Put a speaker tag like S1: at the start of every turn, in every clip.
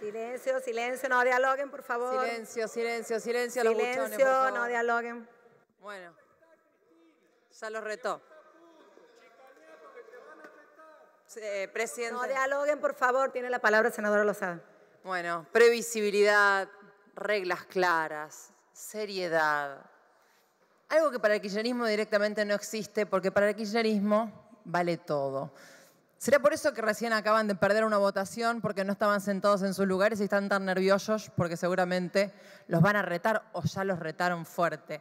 S1: Silencio, silencio, no dialoguen, por favor. Silencio, silencio, silencio, los silencio, no dialoguen. Bueno, ya los retó. Eh, presidente. No dialoguen, por favor, tiene la palabra senador Lozada. Bueno, previsibilidad, reglas claras, seriedad. Algo que para el kirchnerismo directamente no existe, porque para el kirchnerismo vale todo. ¿Será por eso que recién acaban de perder una votación porque no estaban sentados en sus lugares y están tan nerviosos porque seguramente los van a retar o ya los retaron fuerte?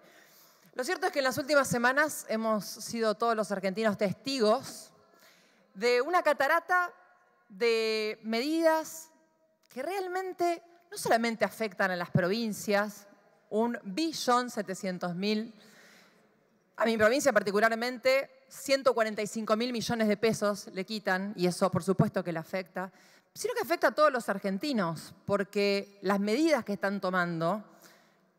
S1: Lo cierto es que en las últimas semanas hemos sido todos los argentinos testigos de una catarata de medidas que realmente no solamente afectan a las provincias, un billón 700 mil a mi provincia particularmente, 145 mil millones de pesos le quitan, y eso por supuesto que le afecta, sino que afecta a todos los argentinos, porque las medidas que están tomando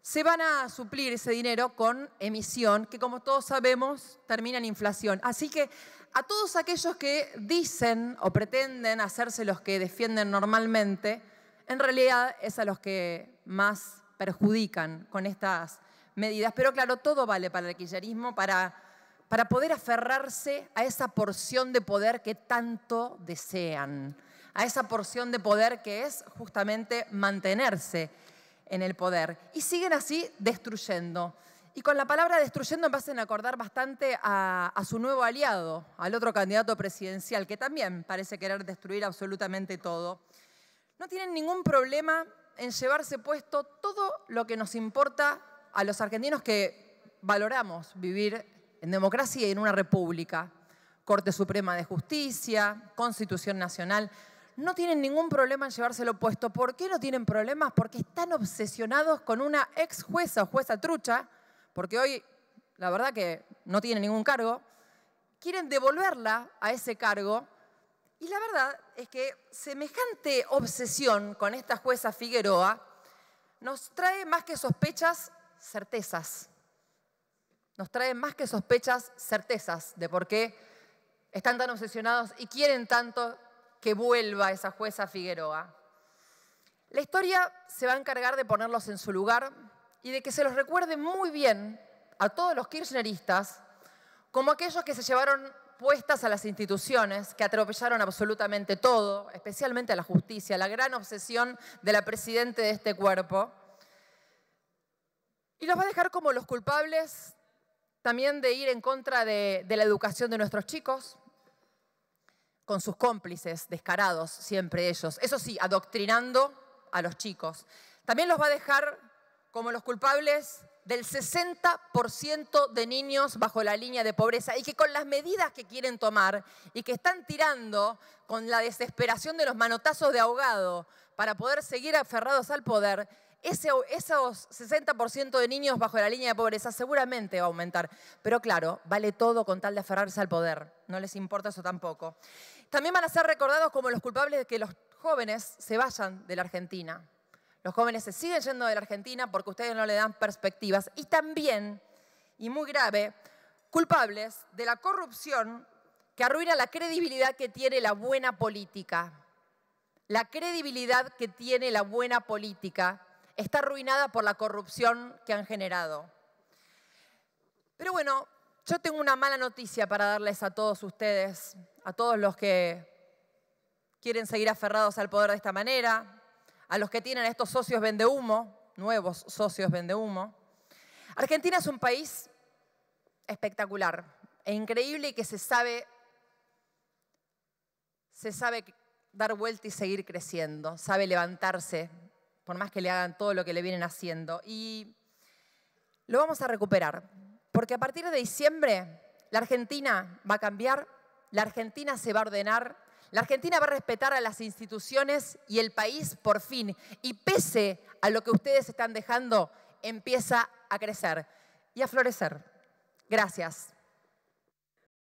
S1: se van a suplir ese dinero con emisión, que como todos sabemos termina en inflación. Así que a todos aquellos que dicen o pretenden hacerse los que defienden normalmente, en realidad es a los que más perjudican con estas medidas. Pero claro, todo vale para el quillerismo, para, para poder aferrarse a esa porción de poder que tanto desean, a esa porción de poder que es justamente mantenerse en el poder. Y siguen así destruyendo. Y con la palabra destruyendo me a acordar bastante a, a, su nuevo aliado, al otro candidato presidencial, que también parece querer destruir absolutamente todo. No tienen ningún problema en llevarse puesto todo lo que nos importa a los argentinos que valoramos vivir en democracia y en una república, Corte Suprema de Justicia, Constitución Nacional, no tienen ningún problema en llevárselo puesto. ¿Por qué no tienen problemas? Porque están obsesionados con una ex jueza o jueza trucha, porque hoy la verdad que no tiene ningún cargo, quieren devolverla a ese cargo. Y la verdad es que semejante obsesión con esta jueza Figueroa nos trae más que sospechas certezas. Nos trae más que sospechas, certezas de por qué están tan obsesionados y quieren tanto que vuelva esa jueza Figueroa. La historia se va a encargar de ponerlos en su lugar y de que se los recuerde muy bien a todos los kirchneristas como aquellos que se llevaron puestas a las instituciones, que atropellaron absolutamente todo, especialmente a la justicia, la gran obsesión de la presidenta de este cuerpo. Y los va a dejar como los culpables también de ir en contra de, la educación de nuestros chicos, con sus cómplices descarados, siempre ellos. Eso sí, adoctrinando a los chicos. También los va a dejar como los culpables del 60% de niños bajo la línea de pobreza y que con las medidas que quieren tomar y que están tirando con la desesperación de los manotazos de ahogado para poder seguir aferrados al poder, ese, esos 60% de niños bajo la línea de pobreza seguramente va a aumentar. Pero claro, vale todo con tal de aferrarse al poder. No les importa eso tampoco. También van a ser recordados como los culpables de que los jóvenes se vayan de la Argentina. Los jóvenes se siguen yendo de la Argentina porque ustedes no le dan perspectivas. Y también, y muy grave, culpables de la corrupción que arruina la credibilidad que tiene la buena política. La credibilidad que tiene la buena política está arruinada por la corrupción que han generado. Pero bueno, yo tengo una mala noticia para darles a todos ustedes, a todos los que quieren seguir aferrados al poder de esta manera, a los que tienen estos socios humo, nuevos socios humo. Argentina es un país espectacular e increíble y que se sabe, se sabe dar vuelta y seguir creciendo, sabe levantarse por más que le hagan todo lo que le vienen haciendo. Y lo vamos a recuperar, porque a partir de diciembre la Argentina va a cambiar, la Argentina se va a ordenar, la Argentina va a respetar a las instituciones y el país por fin, y pese a lo que ustedes están dejando, empieza a crecer y a florecer. Gracias.